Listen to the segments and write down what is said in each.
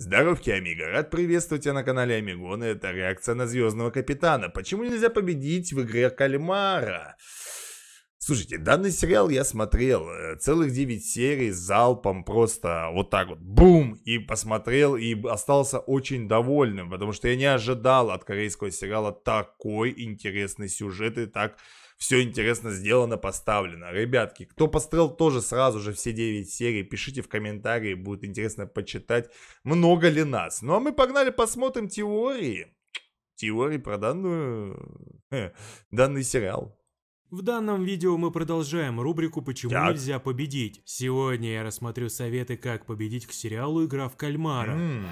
Здоровки, Амиго! Рад приветствовать тебя на канале Амигон. Это реакция на Звездного Капитана. Почему нельзя победить в игре Кальмара? Слушайте, данный сериал я смотрел э, целых 9 серий с залпом просто вот так вот, бум, и посмотрел, и остался очень довольным, потому что я не ожидал от корейского сериала такой интересный сюжет и так все интересно сделано, поставлено. Ребятки, кто пострел тоже сразу же все 9 серий, пишите в комментарии, будет интересно почитать, много ли нас. Ну а мы погнали посмотрим теории. Теории про данную... Э, данный сериал. В данном видео мы продолжаем рубрику «Почему так. нельзя победить?». Сегодня я рассмотрю советы, как победить к сериалу «Игра в кальмара». Mm.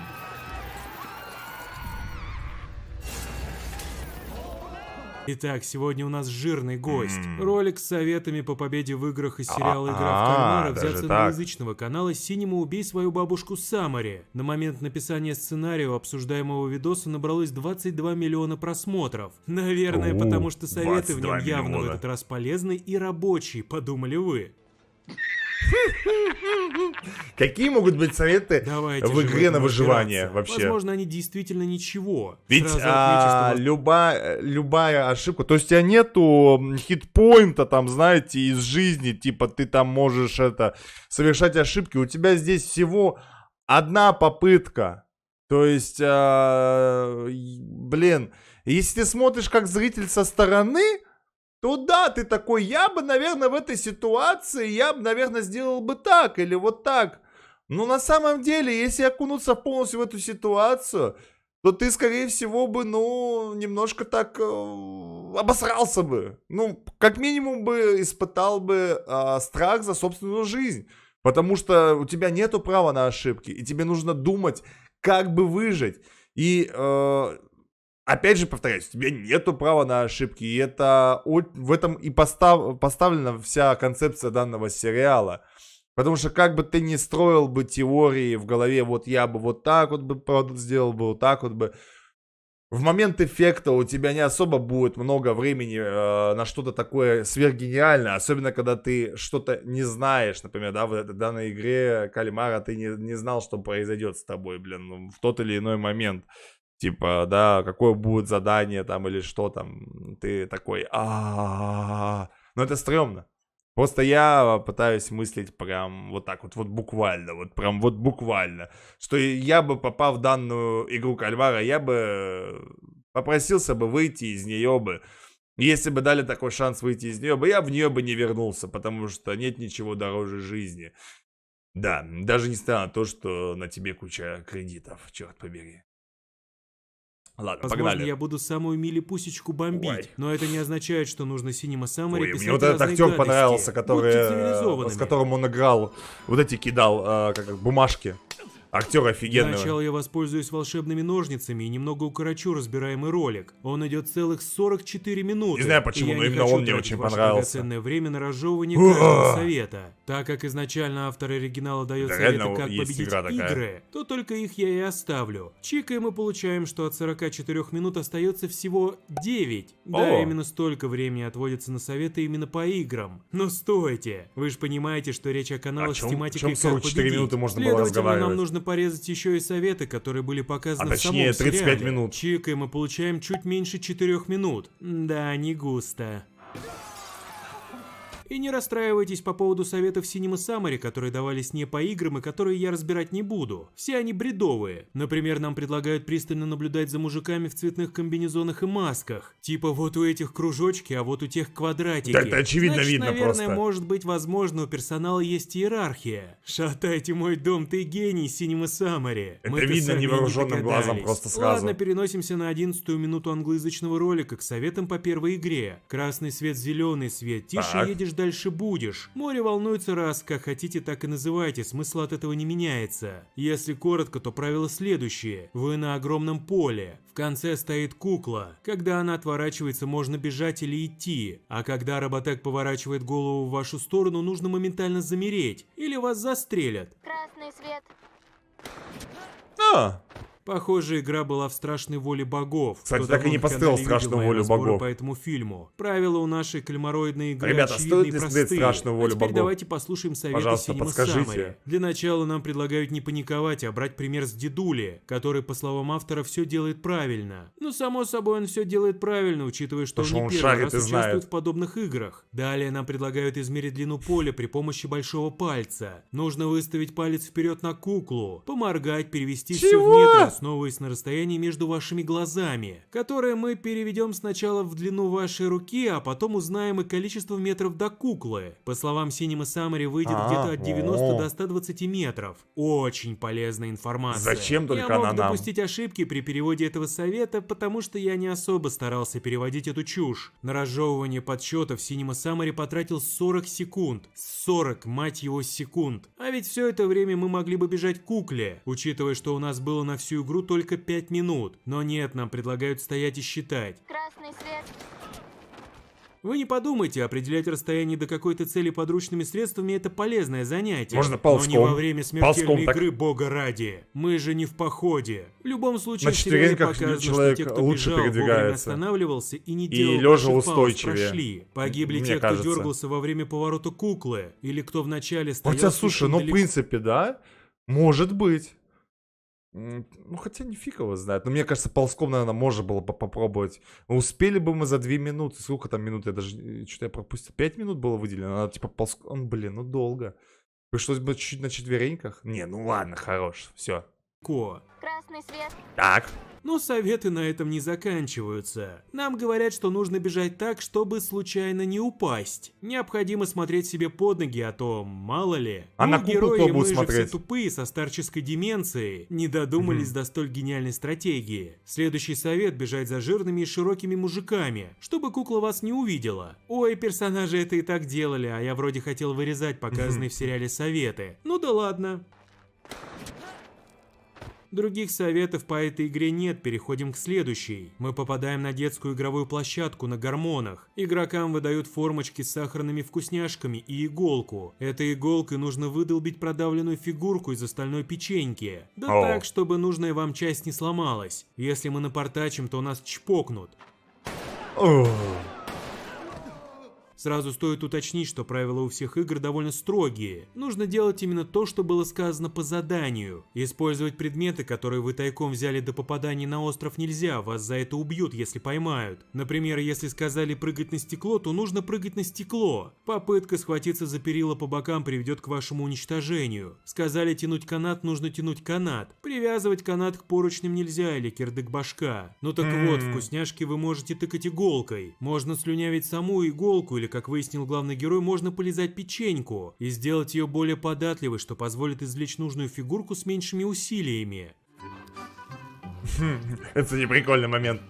Итак, сегодня у нас жирный гость. Ролик с советами по победе в играх и сериала «Игра в а, кальмара» взят с англоязычного канала «Синему убей свою бабушку Самари». На момент написания сценария обсуждаемого видоса набралось 22 миллиона просмотров. Наверное, потому что советы в нем явно в этот раз полезны и рабочие, подумали вы. Какие могут быть советы Давайте в игре на выживание вообще? Возможно, они действительно ничего. Ведь а, люба, любая ошибка, то есть у тебя нету хитпоинта там, знаете, из жизни, типа ты там можешь это совершать ошибки. У тебя здесь всего одна попытка. То есть, а, блин, если ты смотришь как зритель со стороны, то да, ты такой, я бы, наверное, в этой ситуации, я бы, наверное, сделал бы так или вот так. Но на самом деле, если окунуться полностью в эту ситуацию, то ты, скорее всего, бы, ну, немножко так э, обосрался бы. Ну, как минимум бы испытал бы э, страх за собственную жизнь. Потому что у тебя нету права на ошибки, и тебе нужно думать, как бы выжить. И э, Опять же, повторяюсь, у тебя нету права на ошибки, и это в этом и постав, поставлена вся концепция данного сериала. Потому что как бы ты ни строил бы теории в голове, вот я бы вот так вот бы сделал бы, вот так вот бы, в момент эффекта у тебя не особо будет много времени э, на что-то такое сверхгениальное, особенно когда ты что-то не знаешь, например, да, в данной игре Кальмара ты не, не знал, что произойдет с тобой, блин, ну, в тот или иной момент типа, да, какое будет задание там или что там, ты такой, а ну это стрёмно. Просто я пытаюсь мыслить прям вот так вот, вот буквально, вот прям вот буквально, что я бы попав в данную игру Кальвара, я бы попросился бы выйти из нее бы, если бы дали такой шанс выйти из нее бы, я в нее бы не вернулся, потому что нет ничего дороже жизни. Да, даже не странно то, что на тебе куча кредитов, черт побери. Ладно, Возможно, погнали. я буду самую милипусечку бомбить, Ой. но это не означает, что нужно синема Саммари писать Мне вот этот актер гадости. понравился, который, э, с которым он играл, вот эти кидал, э, как, бумажки. Актер офигенный. Сначала я воспользуюсь волшебными ножницами и немного укорочу разбираемый ролик. Он идет целых 44 минуты. Не знаю почему, но именно он мне очень понравился. ценное время на разжевывание каждого совета. Так как изначально автор оригинала дает да советы, как победить игры, то только их я и оставлю. Чика и мы получаем, что от 44 минут остается всего 9. О. Да, именно столько времени отводится на советы именно по играм. Но стойте, вы же понимаете, что речь о каналах о а с тематикой чем 44 как победить. минуты можно было разговаривать. нам нужно порезать еще и советы, которые были а показаны а в самом точнее, 35 сериале. минут. Чикаем и мы получаем чуть меньше 4 минут. Да, не густо. И не расстраивайтесь по поводу советов Cinema Summary, которые давались мне по играм и которые я разбирать не буду. Все они бредовые. Например, нам предлагают пристально наблюдать за мужиками в цветных комбинезонах и масках. Типа вот у этих кружочки, а вот у тех квадратики. так это очевидно Значит, видно наверное, просто. может быть, возможно, у персонала есть иерархия. Шатайте мой дом, ты гений, Cinema Summary. Это Мы видно невооруженным глазом просто сразу. Ладно, переносимся на 11 минуту англоязычного ролика к советам по первой игре. Красный свет, зеленый свет. Тише так. едешь дальше будешь. Море волнуется раз, как хотите, так и называйте, смысл от этого не меняется. Если коротко, то правило следующее: Вы на огромном поле. В конце стоит кукла. Когда она отворачивается, можно бежать или идти. А когда роботек поворачивает голову в вашу сторону, нужно моментально замереть. Или вас застрелят. Красный свет. А, Похоже, игра была в страшной воле богов. Кстати, Кто так и не поставил страшную волю богов. По этому фильму. Правила у нашей кальмароидной игры Ребята, а очевидны стоит и простые. страшную волю а богов? давайте послушаем советы Пожалуйста, Синема подскажите. Самари. Для начала нам предлагают не паниковать, а брать пример с дедули, который, по словам автора, все делает правильно. Но, ну, само собой, он все делает правильно, учитывая, что Потому он не он первый раз участвует знает. в подобных играх. Далее нам предлагают измерить длину поля при помощи большого пальца. Нужно выставить палец вперед на куклу, поморгать, перевести Чего? все в метры, основываясь на расстоянии между вашими глазами, которое мы переведем сначала в длину вашей руки, а потом узнаем и количество метров до куклы. По словам Cinema Summary, выйдет а, где-то от 90 о. до 120 метров. Очень полезная информация. Зачем только я она мог нам? допустить ошибки при переводе этого совета, потому что я не особо старался переводить эту чушь. На разжевывание подсчетов Cinema Summary потратил 40 секунд. 40, мать его, секунд. А ведь все это время мы могли бы бежать к кукле, учитывая, что у нас было на всю игру только 5 минут, но нет, нам предлагают стоять и считать. Красный свет. Вы не подумайте, определять расстояние до какой-то цели подручными средствами это полезное занятие. Можно ползком. Но не во время смертельной ползком, игры, так. бога ради. Мы же не в походе. В любом случае, На в сериале как показано, человек что те, кто лучше бежал, вовремя останавливался и не делал и лежа устойчивее. прошли. Погибли Мне те, кажется. кто дергался во время поворота куклы, или кто вначале стоял Хотя, слушай, ну в принципе, да? Может быть. Ну, хотя не фиг его знает. Но ну, мне кажется, ползком, наверное, можно было бы попробовать. Но успели бы мы за 2 минуты. Сколько там минут? Я даже... Э, Что-то я пропустил. 5 минут было выделено. Надо, типа, ползком... Блин, ну долго. Пришлось бы чуть-чуть на четвереньках. Не, ну ладно, хорош. Все. Ко. Красавчик красный свет. Так. Но советы на этом не заканчиваются. Нам говорят, что нужно бежать так, чтобы случайно не упасть. Необходимо смотреть себе под ноги, а то мало ли. А ну, на куклу мы смотреть? Же все тупые со старческой деменцией. Не додумались mm-hmm. до столь гениальной стратегии. Следующий совет – бежать за жирными и широкими мужиками, чтобы кукла вас не увидела. Ой, персонажи это и так делали, а я вроде хотел вырезать показанные mm-hmm. в сериале советы. Ну да ладно. Других советов по этой игре нет, переходим к следующей. Мы попадаем на детскую игровую площадку на гормонах. Игрокам выдают формочки с сахарными вкусняшками и иголку. Этой иголкой нужно выдолбить продавленную фигурку из остальной печеньки. Да О. так, чтобы нужная вам часть не сломалась. Если мы напортачим, то нас чпокнут. О. Сразу стоит уточнить, что правила у всех игр довольно строгие. Нужно делать именно то, что было сказано по заданию. Использовать предметы, которые вы тайком взяли до попадания на остров нельзя, вас за это убьют, если поймают. Например, если сказали прыгать на стекло, то нужно прыгать на стекло. Попытка схватиться за перила по бокам приведет к вашему уничтожению. Сказали тянуть канат, нужно тянуть канат. Привязывать канат к поручням нельзя или кирдык башка. Ну так вот, вкусняшки вы можете тыкать иголкой. Можно слюнявить саму иголку или как выяснил главный герой, можно полезать печеньку и сделать ее более податливой, что позволит извлечь нужную фигурку с меньшими усилиями. Это не прикольный момент.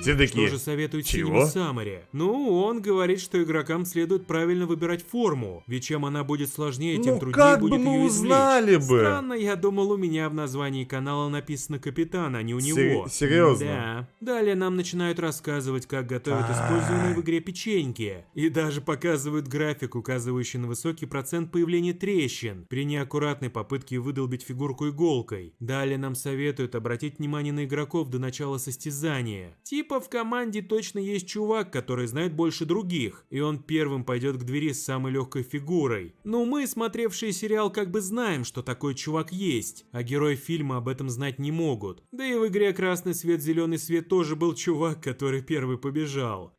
Все такие, что же советует Чего? Самаре? Ну, он говорит, что игрокам следует правильно выбирать форму, ведь чем она будет сложнее, тем ну, труднее как будет бы мы ее извлечь. узнали бы. Странно, я думал, у меня в названии канала написано «Капитан», а не у него. Серьезно? Да. Далее нам начинают рассказывать, как готовят а. используемые в игре печеньки. И даже показывают график, указывающий на высокий процент появления трещин при неаккуратной попытке выдолбить фигурку иголкой. Далее нам советуют обратить внимание на игроков до начала состязания. Тип Типа в команде точно есть чувак, который знает больше других, и он первым пойдет к двери с самой легкой фигурой. Но мы, смотревшие сериал, как бы знаем, что такой чувак есть, а герои фильма об этом знать не могут. Да и в игре «Красный свет, зеленый свет» тоже был чувак, который первый побежал.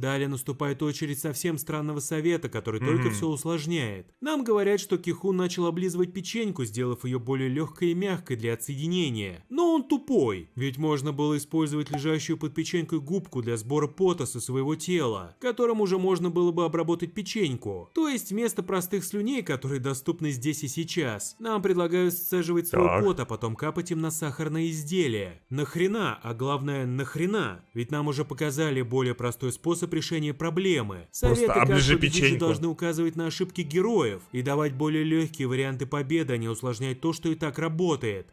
Далее наступает очередь совсем странного совета, который mm-hmm. только все усложняет. Нам говорят, что Кихун начал облизывать печеньку, сделав ее более легкой и мягкой для отсоединения. Но он тупой, ведь можно было использовать лежащую под печенькой губку для сбора пота со своего тела, которым уже можно было бы обработать печеньку. То есть вместо простых слюней, которые доступны здесь и сейчас, нам предлагают сцеживать свой так. пот, а потом капать им на сахарное изделие. Нахрена, а главное нахрена? Ведь нам уже показали более простой способ способ решения проблемы. Советы, Просто оближи должны указывать на ошибки героев и давать более легкие варианты победы, а не усложнять то, что и так работает.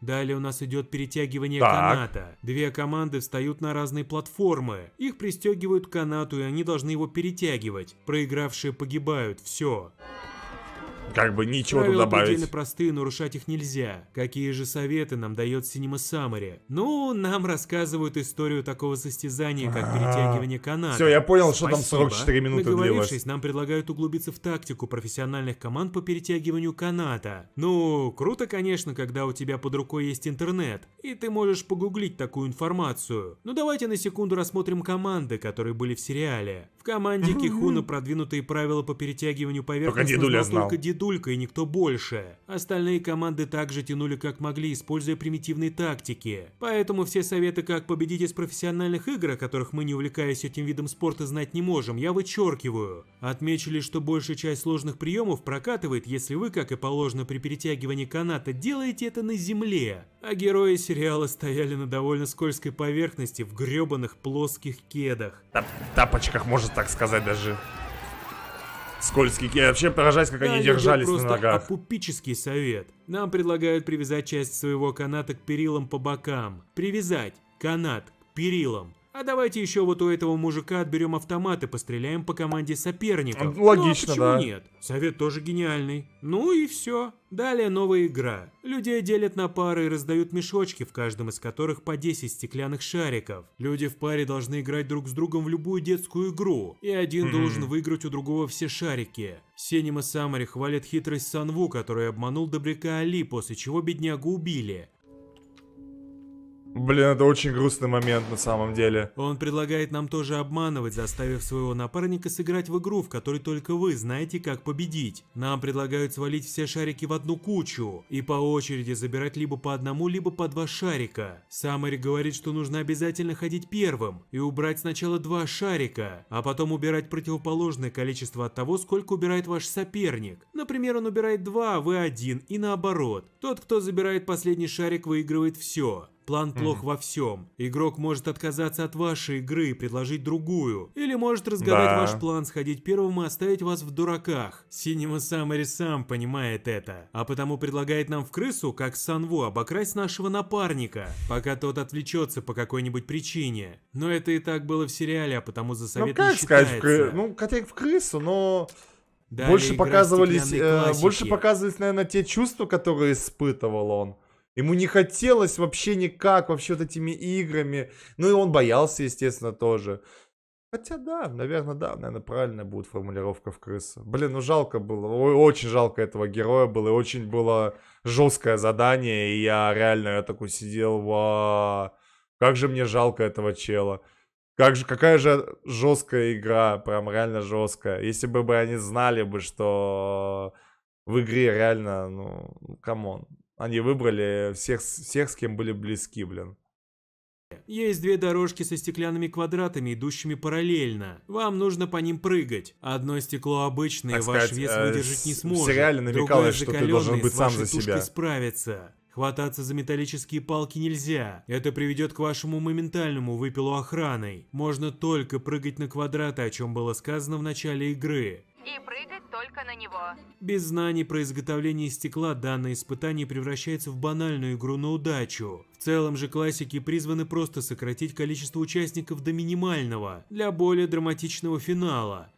Далее у нас идет перетягивание так. каната. Две команды встают на разные платформы. Их пристегивают к канату, и они должны его перетягивать. Проигравшие погибают. Все. Как бы ничего Правила тут добавить. Правила простые, нарушать их нельзя. Какие же советы нам дает Синема Самари? Ну, нам рассказывают историю такого состязания, как перетягивание каната. Все, я понял, что там 44 минуты длилось. нам предлагают углубиться в тактику профессиональных команд по перетягиванию каната. Ну, круто, конечно, когда у тебя под рукой есть интернет, и ты можешь погуглить такую информацию. Но ну, давайте на секунду рассмотрим команды, которые были в сериале. В команде Кихуна продвинутые правила по перетягиванию поверхности знал только дедуля Бедулька и никто больше. Остальные команды также тянули как могли, используя примитивные тактики. Поэтому все советы, как победить из профессиональных игр, о которых мы не увлекаясь этим видом спорта знать не можем, я вычеркиваю. Отмечу что большая часть сложных приемов прокатывает, если вы, как и положено при перетягивании каната, делаете это на земле. А герои сериала стояли на довольно скользкой поверхности в гребаных плоских кедах. Топ Тапочках, можно так сказать даже. Скользкий, Я вообще поражаюсь, как да, они держались просто на ногах. апупический совет. Нам предлагают привязать часть своего каната к перилам по бокам. Привязать канат к перилам. А давайте еще вот у этого мужика отберем автомат и постреляем по команде соперников. Логично, ну, а почему да. нет? Совет тоже гениальный. Ну и все. Далее новая игра. Людей делят на пары и раздают мешочки, в каждом из которых по 10 стеклянных шариков. Люди в паре должны играть друг с другом в любую детскую игру, и один mm -hmm. должен выиграть у другого все шарики. Синема Самари хвалит хитрость Санву, который обманул добряка Али, после чего беднягу убили. Блин, это очень грустный момент на самом деле. Он предлагает нам тоже обманывать, заставив своего напарника сыграть в игру, в которой только вы знаете, как победить. Нам предлагают свалить все шарики в одну кучу и по очереди забирать либо по одному, либо по два шарика. Самари говорит, что нужно обязательно ходить первым и убрать сначала два шарика, а потом убирать противоположное количество от того, сколько убирает ваш соперник. Например, он убирает два, а вы один, и наоборот. Тот, кто забирает последний шарик, выигрывает все. План плох mm. во всем. Игрок может отказаться от вашей игры и предложить другую. Или может разгадать да. ваш план, сходить первым и оставить вас в дураках. Синема Самари сам понимает это. А потому предлагает нам в крысу, как Санву, обокрасть нашего напарника, пока тот отвлечется по какой-нибудь причине. Но это и так было в сериале, а потому за ну, совет ну, не считается. Сказать, кры... Ну, хотя и в крысу, но... Далее больше показывались, э, больше показывались, наверное, те чувства, которые испытывал он. Ему не хотелось вообще никак, вообще вот этими играми. Ну и он боялся, естественно, тоже. Хотя да, наверное, да, наверное, правильная будет формулировка в крыса. Блин, ну жалко было, Ой, очень жалко этого героя было, и очень было жесткое задание, и я реально, я такой сидел, ва, как же мне жалко этого чела. Как же, какая же жесткая игра, прям реально жесткая. Если бы бы они знали бы, что в игре реально, ну, камон, они выбрали всех, всех, с кем были близки, блин. Есть две дорожки со стеклянными квадратами, идущими параллельно. Вам нужно по ним прыгать. Одно стекло обычное так ваш сказать, вес э, выдержать не сможет. Сериале намекалось, что ты должен быть сам за себя. справится. Хвататься за металлические палки нельзя. Это приведет к вашему моментальному выпилу охраной. Можно только прыгать на квадраты, о чем было сказано в начале игры. И прыгать только на него. Без знаний про изготовление стекла данное испытание превращается в банальную игру на удачу. В целом же классики призваны просто сократить количество участников до минимального для более драматичного финала.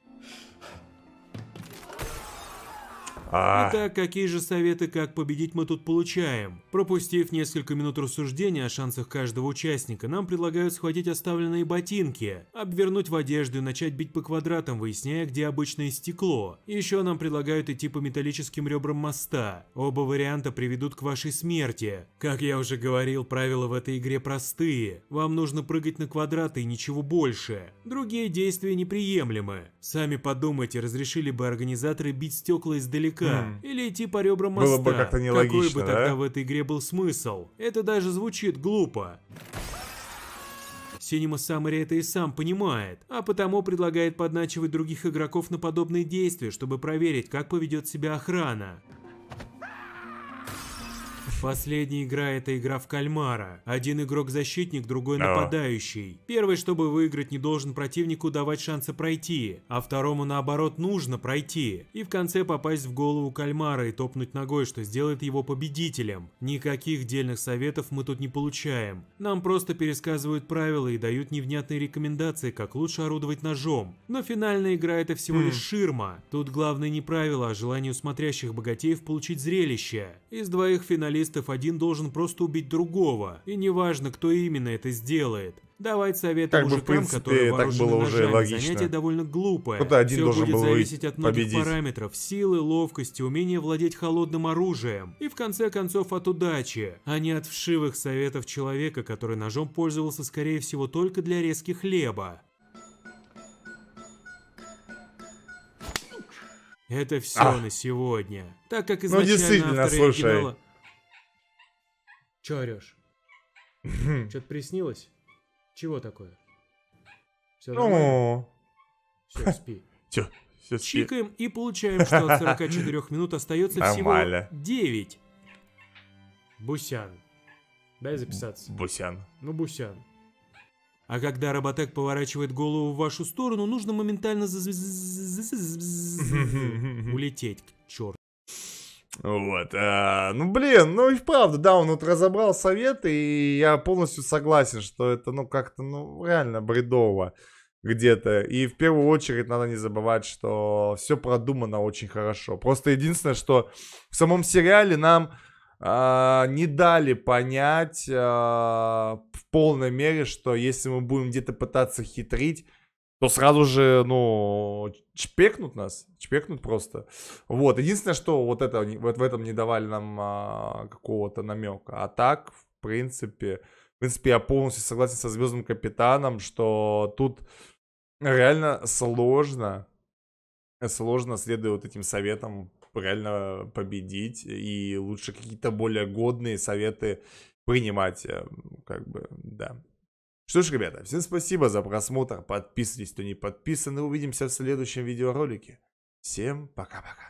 А... Итак, какие же советы, как победить мы тут получаем? Пропустив несколько минут рассуждения о шансах каждого участника, нам предлагают схватить оставленные ботинки, обвернуть в одежду и начать бить по квадратам, выясняя, где обычное стекло. Еще нам предлагают идти по металлическим ребрам моста. Оба варианта приведут к вашей смерти. Как я уже говорил, правила в этой игре простые. Вам нужно прыгать на квадраты и ничего больше. Другие действия неприемлемы. Сами подумайте, разрешили бы организаторы бить стекла издалека, кулака mm. или идти по ребрам моста. Было бы как-то нелогично, Какой бы тогда да? в этой игре был смысл? Это даже звучит глупо. Синема Саммери это и сам понимает, а потому предлагает подначивать других игроков на подобные действия, чтобы проверить, как поведет себя охрана. Последняя игра это игра в кальмара. Один игрок защитник, другой нападающий. Первый, чтобы выиграть, не должен противнику давать шанса пройти, а второму наоборот нужно пройти. И в конце попасть в голову кальмара и топнуть ногой, что сделает его победителем. Никаких дельных советов мы тут не получаем. Нам просто пересказывают правила и дают невнятные рекомендации, как лучше орудовать ножом. Но финальная игра это всего лишь хм. ширма. Тут главное не правило, а желание у смотрящих богатеев получить зрелище. Из двоих финалистов специалистов один должен просто убить другого, и неважно, кто именно это сделает. Давать советы как мужикам, бы, принципе, которые вооружены так было уже ножами, логично. занятие довольно глупое. Кто-то один Все должен будет был зависеть от многих победить. параметров, силы, ловкости, умения владеть холодным оружием. И в конце концов от удачи, а не от вшивых советов человека, который ножом пользовался скорее всего только для резки хлеба. Это все а. на сегодня. Так как ну, изначально ну, авторы оригинала... Че орешь? Что-то приснилось? Чего такое? Все ну. нормально? Все, спи. Все, все спи. Чикаем и получаем, что от 44 минут остается всего 9. Бусян. Дай записаться. Бусян. Ну, Бусян. А когда роботек поворачивает голову в вашу сторону, нужно моментально улететь к черту. Вот. А, ну, блин, ну и вправду, да, он вот разобрал совет, и я полностью согласен, что это, ну, как-то, ну, реально бредово где-то. И в первую очередь надо не забывать, что все продумано очень хорошо. Просто единственное, что в самом сериале нам а, не дали понять а, в полной мере, что если мы будем где-то пытаться хитрить, то сразу же, ну, чпекнут нас, чпекнут просто. Вот, единственное, что вот это, вот в этом не давали нам а, какого-то намека. А так, в принципе, в принципе, я полностью согласен со Звездным Капитаном, что тут реально сложно, сложно, следуя вот этим советам, реально победить, и лучше какие-то более годные советы принимать, эм, как бы, да. Что ж, ребята, всем спасибо за просмотр. Подписывайтесь, кто не подписан. И увидимся в следующем видеоролике. Всем пока-пока.